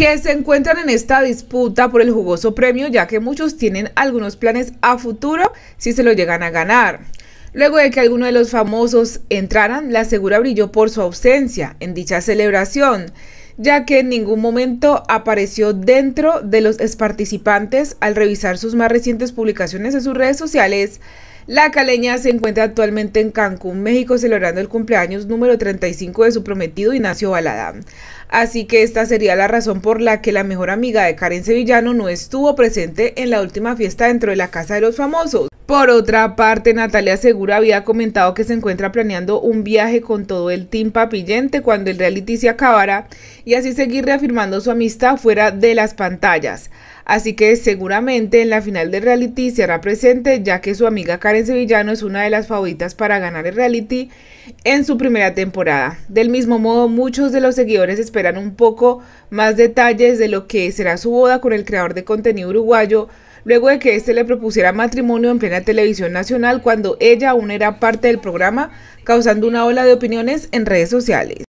que se encuentran en esta disputa por el jugoso premio, ya que muchos tienen algunos planes a futuro si se lo llegan a ganar. Luego de que algunos de los famosos entraran, la segura brilló por su ausencia en dicha celebración ya que en ningún momento apareció dentro de los participantes al revisar sus más recientes publicaciones en sus redes sociales. La caleña se encuentra actualmente en Cancún, México, celebrando el cumpleaños número 35 de su prometido Ignacio Balada. Así que esta sería la razón por la que la mejor amiga de Karen Sevillano no estuvo presente en la última fiesta dentro de la Casa de los Famosos. Por otra parte, Natalia Segura había comentado que se encuentra planeando un viaje con todo el team papillente cuando el reality se acabara y así seguir reafirmando su amistad fuera de las pantallas. Así que seguramente en la final del reality se hará presente ya que su amiga Karen Sevillano es una de las favoritas para ganar el reality en su primera temporada. Del mismo modo, muchos de los seguidores esperan un poco más detalles de lo que será su boda con el creador de contenido uruguayo luego de que éste le propusiera matrimonio en plena televisión nacional cuando ella aún era parte del programa, causando una ola de opiniones en redes sociales.